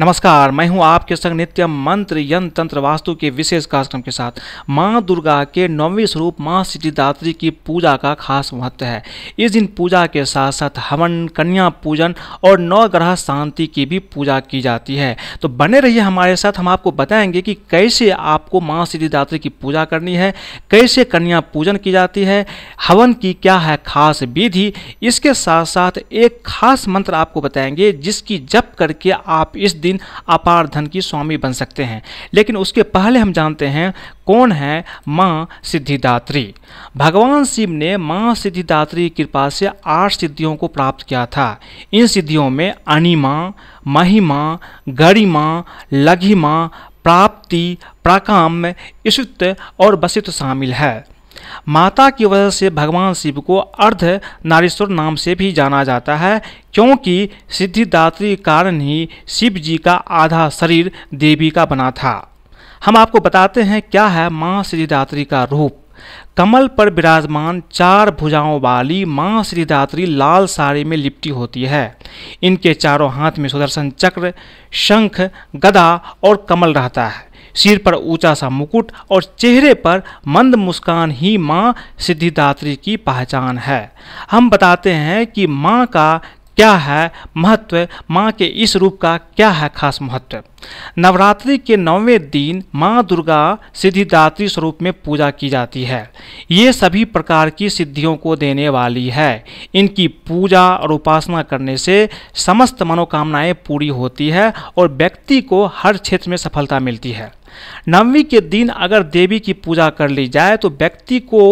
नमस्कार मैं हूं आपके संग नित्य मंत्र यंत्र तंत्र वास्तु के विशेष कार्यक्रम के साथ मां दुर्गा के नौवीं स्वरूप मां सिद्धिदात्री की पूजा का खास महत्व है इस दिन पूजा के साथ साथ हवन कन्या पूजन और नौ ग्रह शांति की भी पूजा की जाती है तो बने रहिए हमारे साथ हम आपको बताएंगे कि कैसे आपको माँ सिद्धिदात्री की पूजा करनी है कैसे कन्या पूजन की जाती है हवन की क्या है खास विधि इसके साथ साथ एक खास मंत्र आपको बताएंगे जिसकी जप करके आप इस दिन अपार धन की स्वामी बन सकते हैं लेकिन उसके पहले हम जानते हैं कौन है माँ सिद्धिदात्री भगवान शिव ने माँ सिद्धिदात्री कृपा से आठ सिद्धियों को प्राप्त किया था इन सिद्धियों में अनिमा महिमा गरिमा लघिमा प्राप्ति प्राकाम्य इषित और बसित शामिल है माता की वजह से भगवान शिव को अर्ध नारेश्वर नाम से भी जाना जाता है क्योंकि सिद्धिदात्री कारण ही शिव जी का आधा शरीर देवी का बना था हम आपको बताते हैं क्या है माँ सिद्धिदात्री का रूप कमल पर विराजमान चार भुजाओं वाली माँ श्रीदात्री लाल साड़ी में लिपटी होती है इनके चारों हाथ में सुदर्शन चक्र शंख गदा और कमल रहता है सिर पर ऊंचा सा मुकुट और चेहरे पर मंद मुस्कान ही माँ सिद्धिदात्री की पहचान है हम बताते हैं कि माँ का क्या है महत्व माँ के इस रूप का क्या है खास महत्व नवरात्रि के नौवें दिन माँ दुर्गा सिद्धिदात्री स्वरूप में पूजा की जाती है ये सभी प्रकार की सिद्धियों को देने वाली है इनकी पूजा और उपासना करने से समस्त मनोकामनाएं पूरी होती है और व्यक्ति को हर क्षेत्र में सफलता मिलती है नवमी के दिन अगर देवी की पूजा कर ली जाए तो व्यक्ति को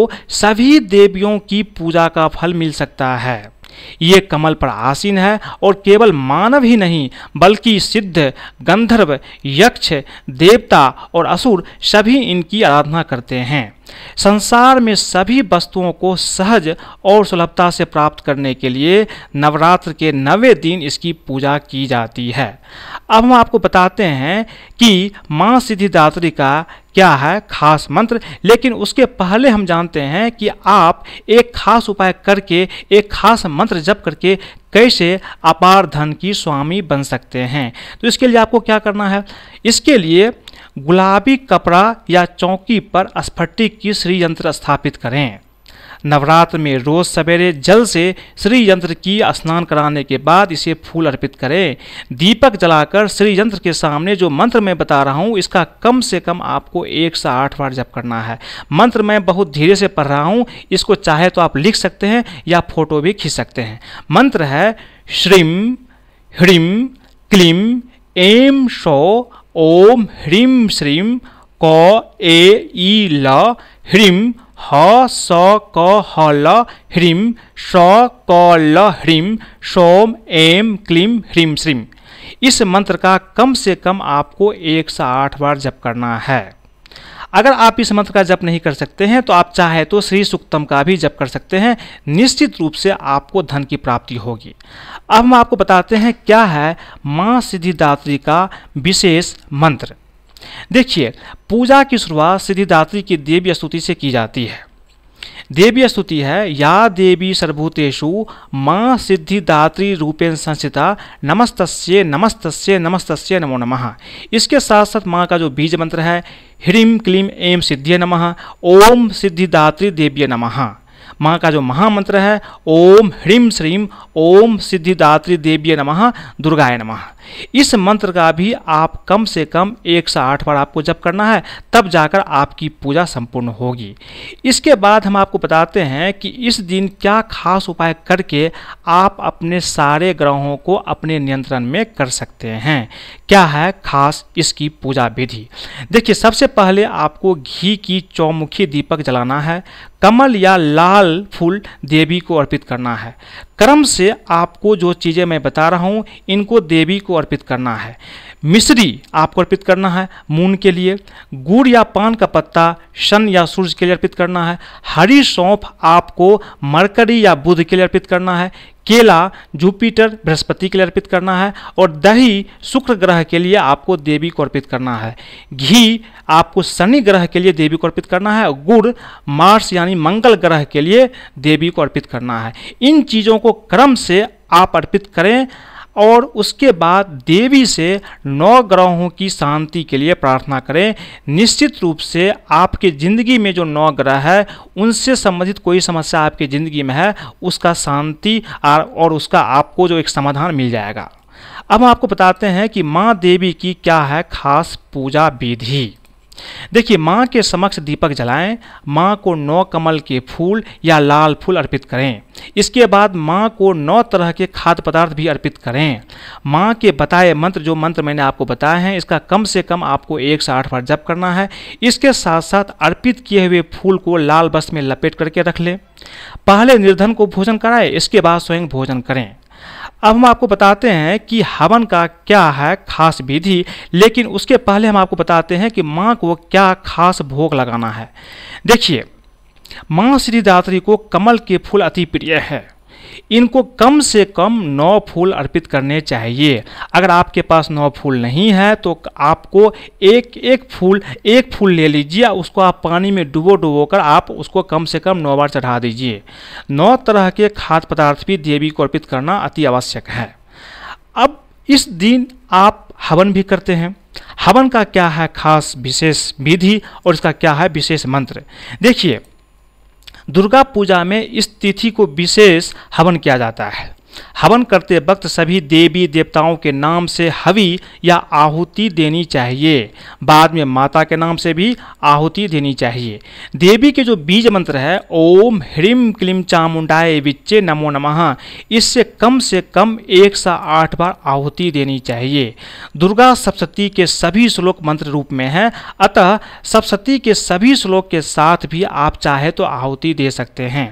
सभी देवियों की पूजा का फल मिल सकता है ये कमल पर आसीन है और केवल मानव ही नहीं बल्कि सिद्ध गंधर्व यक्ष देवता और असुर सभी इनकी आराधना करते हैं संसार में सभी वस्तुओं को सहज और सुलभता से प्राप्त करने के लिए नवरात्र के नवे दिन इसकी पूजा की जाती है अब हम आपको बताते हैं कि माँ सिद्धिदात्री का क्या है खास मंत्र लेकिन उसके पहले हम जानते हैं कि आप एक खास उपाय करके एक खास मंत्र जप करके कैसे अपार धन की स्वामी बन सकते हैं तो इसके लिए आपको क्या करना है इसके लिए गुलाबी कपड़ा या चौकी पर स्फटिक की श्री यंत्र स्थापित करें नवरात्र में रोज सवेरे जल से श्री यंत्र की स्नान कराने के बाद इसे फूल अर्पित करें दीपक जलाकर श्री यंत्र के सामने जो मंत्र मैं बता रहा हूँ इसका कम से कम आपको एक से आठ बार जप करना है मंत्र मैं बहुत धीरे से पढ़ रहा हूँ इसको चाहे तो आप लिख सकते हैं या फोटो भी खींच सकते हैं मंत्र है श्रीम ह्रीम क्लीम एम शो ओम ह्रीं श्री क ए ई ल ह्रीम ह स क ह ल ह्रीम स क ल ह्रीम सोम एम क्लीम ह्रीं श्रीम इस मंत्र का कम से कम आपको एक से आठ बार जप करना है अगर आप इस मंत्र का जप नहीं कर सकते हैं तो आप चाहे तो श्री सुक्तम का भी जप कर सकते हैं निश्चित रूप से आपको धन की प्राप्ति होगी अब हम आपको बताते हैं क्या है माँ सिद्धिदात्री का विशेष मंत्र देखिए पूजा की शुरुआत सिद्धिदात्री की देवी स्तुति से की जाती है देवी स्तुति है या देवी सर्वभूतेषु माँ सिद्धिदात्री रूपेण संस्थिता नमस्त नमस्त नमस्त नमो नमः इसके साथ साथ माँ का जो बीज मंत्र है ह्रीम क्लीम एम सिद्धिय नमः ओम सिद्धिदात्री देव्य नमः माँ का जो महामंत्र है ओम ह्रीम श्रीम ओम सिद्धिदात्री देव्य नमः दुर्गाय नमः इस मंत्र का भी आप कम से कम एक सौ आठ बार आपको जप करना है तब जाकर आपकी पूजा संपूर्ण होगी इसके बाद हम आपको बताते हैं कि इस दिन क्या खास उपाय करके आप अपने सारे ग्रहों को अपने नियंत्रण में कर सकते हैं क्या है खास इसकी पूजा विधि देखिए सबसे पहले आपको घी की चौमुखी दीपक जलाना है कमल या लाल फूल देवी को अर्पित करना है क्रम से आपको जो चीज़ें मैं बता रहा हूँ इनको देवी को अर्पित करना है मिश्री आपको अर्पित करना है मून के लिए गुड़ या पान का पत्ता शन या सूर्य के लिए अर्पित करना है हरी सौंफ आपको मरकरी या बुध के लिए अर्पित करना है केला जुपिटर बृहस्पति के लिए अर्पित करना है और दही शुक्र ग्रह के लिए आपको देवी को अर्पित करना है घी आपको शनि ग्रह के लिए देवी को अर्पित करना है और गुड़ मार्स यानी मंगल ग्रह के लिए देवी को अर्पित करना है इन चीज़ों को क्रम से आप अर्पित करें और उसके बाद देवी से नौ ग्रहों की शांति के लिए प्रार्थना करें निश्चित रूप से आपके ज़िंदगी में जो नौ ग्रह है उनसे संबंधित कोई समस्या आपकी ज़िंदगी में है उसका शांति और उसका आपको जो एक समाधान मिल जाएगा अब आपको बताते हैं कि माँ देवी की क्या है खास पूजा विधि देखिए माँ के समक्ष दीपक जलाएं माँ को नौ कमल के फूल या लाल फूल अर्पित करें इसके बाद माँ को नौ तरह के खाद्य पदार्थ भी अर्पित करें माँ के बताए मंत्र जो मंत्र मैंने आपको बताए हैं इसका कम से कम आपको एक से आठ बार जप करना है इसके साथ साथ अर्पित किए हुए फूल को लाल बस में लपेट करके रख लें पहले निर्धन को भोजन कराएं इसके बाद स्वयं भोजन करें अब हम आपको बताते हैं कि हवन का क्या है खास विधि लेकिन उसके पहले हम आपको बताते हैं कि माँ को क्या खास भोग लगाना है देखिए माँ श्रीदात्री को कमल के फूल अति प्रिय है इनको कम से कम नौ फूल अर्पित करने चाहिए अगर आपके पास नौ फूल नहीं है तो आपको एक एक फूल एक फूल ले लीजिए उसको आप पानी में डुबो डुबो कर आप उसको कम से कम नौ बार चढ़ा दीजिए नौ तरह के खाद्य पदार्थ भी देवी को अर्पित करना अति आवश्यक है अब इस दिन आप हवन भी करते हैं हवन का क्या है खास विशेष विधि और इसका क्या है विशेष मंत्र देखिए दुर्गा पूजा में इस तिथि को विशेष हवन किया जाता है हवन करते वक्त सभी देवी देवताओं के नाम से हवि या आहुति देनी चाहिए बाद में माता के नाम से भी आहुति देनी चाहिए देवी के जो बीज मंत्र है ओम ह्रीम क्लीम चामुंडाए विच्चे नमो नमः इससे कम से कम एक सा आठ बार आहुति देनी चाहिए दुर्गा सप्तती के सभी श्लोक मंत्र रूप में है अतः सप्तती के सभी श्लोक के साथ भी आप चाहे तो आहुति दे सकते हैं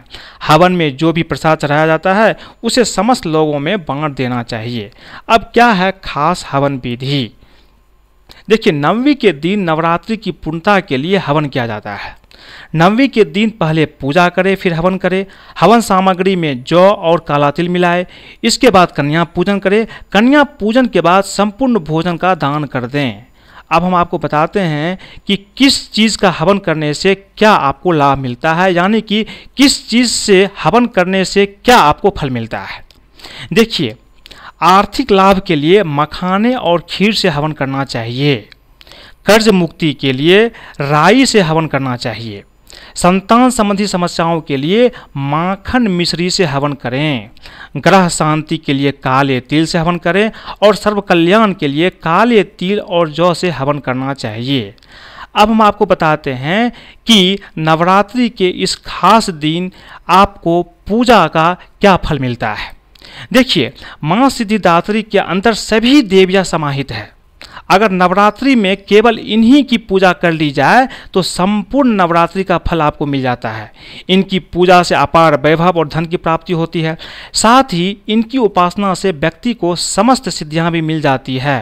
हवन में जो भी प्रसाद चढ़ाया जाता है उसे समस्त समस्त लोगों में बांट देना चाहिए अब क्या है खास हवन विधि देखिए नवमी के दिन नवरात्रि की पूर्णता के लिए हवन किया जाता है नवमी के दिन पहले पूजा करें फिर हवन करें हवन सामग्री में जौ और काला तिल मिलाए इसके बाद कन्या पूजन करें कन्या पूजन के बाद संपूर्ण भोजन का दान कर दें अब हम आपको बताते हैं कि किस चीज़ का हवन करने से क्या आपको लाभ मिलता है यानी कि किस चीज़ से हवन करने से क्या आपको फल मिलता है देखिए आर्थिक लाभ के लिए मखाने और खीर से हवन करना चाहिए कर्ज मुक्ति के लिए राई से हवन करना चाहिए संतान संबंधी समस्याओं के लिए माखन मिश्री से हवन करें ग्रह शांति के लिए काले तिल से हवन करें और सर्व कल्याण के लिए काले तिल और जौ से हवन करना चाहिए अब हम आपको बताते हैं कि नवरात्रि के इस खास दिन आपको पूजा का क्या फल मिलता है देखिए माँ सिद्धिदात्री के अंदर सभी देवियाँ समाहित है अगर नवरात्रि में केवल इन्हीं की पूजा कर ली जाए तो संपूर्ण नवरात्रि का फल आपको मिल जाता है इनकी पूजा से अपार वैभव और धन की प्राप्ति होती है साथ ही इनकी उपासना से व्यक्ति को समस्त सिद्धियां भी मिल जाती है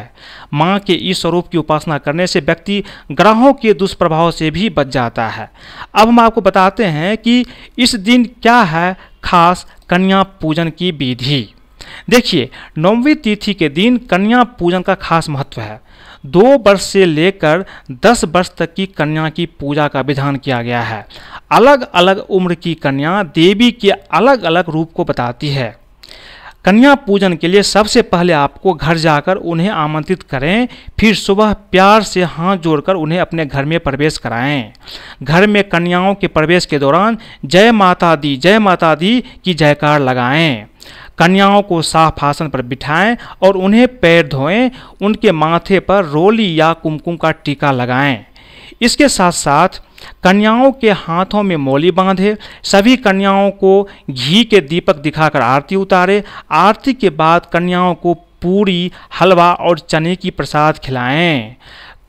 माँ के इस स्वरूप की उपासना करने से व्यक्ति ग्रहों के दुष्प्रभाव से भी बच जाता है अब हम आपको बताते हैं कि इस दिन क्या है खास कन्या पूजन की विधि देखिए नौवीं तिथि के दिन कन्या पूजन का खास महत्व है दो वर्ष से लेकर दस वर्ष तक की कन्या की पूजा का विधान किया गया है अलग अलग उम्र की कन्या देवी के अलग अलग रूप को बताती है कन्या पूजन के लिए सबसे पहले आपको घर जाकर उन्हें आमंत्रित करें फिर सुबह प्यार से हाथ जोड़कर उन्हें अपने घर में प्रवेश कराएं घर में कन्याओं के प्रवेश के दौरान जय माता दी जय माता दी की जयकार लगाएं कन्याओं को साफ आसन पर बिठाएं और उन्हें पैर धोएं उनके माथे पर रोली या कुमकुम का टीका लगाएं इसके साथ साथ कन्याओं के हाथों में मोली बांधे सभी कन्याओं को घी के दीपक दिखाकर आरती उतारे आरती के बाद कन्याओं को पूरी हलवा और चने की प्रसाद खिलाएं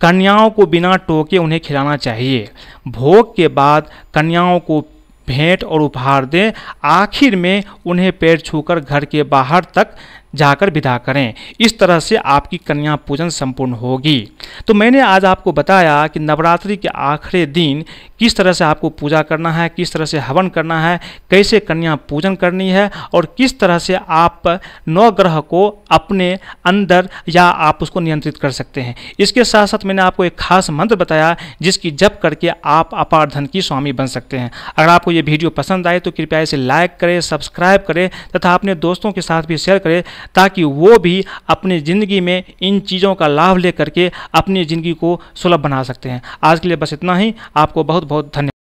कन्याओं को बिना टोके उन्हें खिलाना चाहिए भोग के बाद कन्याओं को भेंट और उपहार दें आखिर में उन्हें पैर छूकर घर के बाहर तक जाकर विदा करें इस तरह से आपकी कन्या पूजन संपूर्ण होगी तो मैंने आज आपको बताया कि नवरात्रि के आखिरी दिन किस तरह से आपको पूजा करना है किस तरह से हवन करना है कैसे कन्या पूजन करनी है और किस तरह से आप नौ ग्रह को अपने अंदर या आप उसको नियंत्रित कर सकते हैं इसके साथ साथ मैंने आपको एक खास मंत्र बताया जिसकी जप करके आप अपार धन की स्वामी बन सकते हैं अगर आपको ये वीडियो पसंद आए तो कृपया इसे लाइक करें सब्सक्राइब करें तथा अपने दोस्तों के साथ भी शेयर करें ताकि वो भी अपनी ज़िंदगी में इन चीज़ों का लाभ ले करके अपनी ज़िंदगी को सुलभ बना सकते हैं आज के लिए बस इतना ही आपको बहुत बहुत धन्यवाद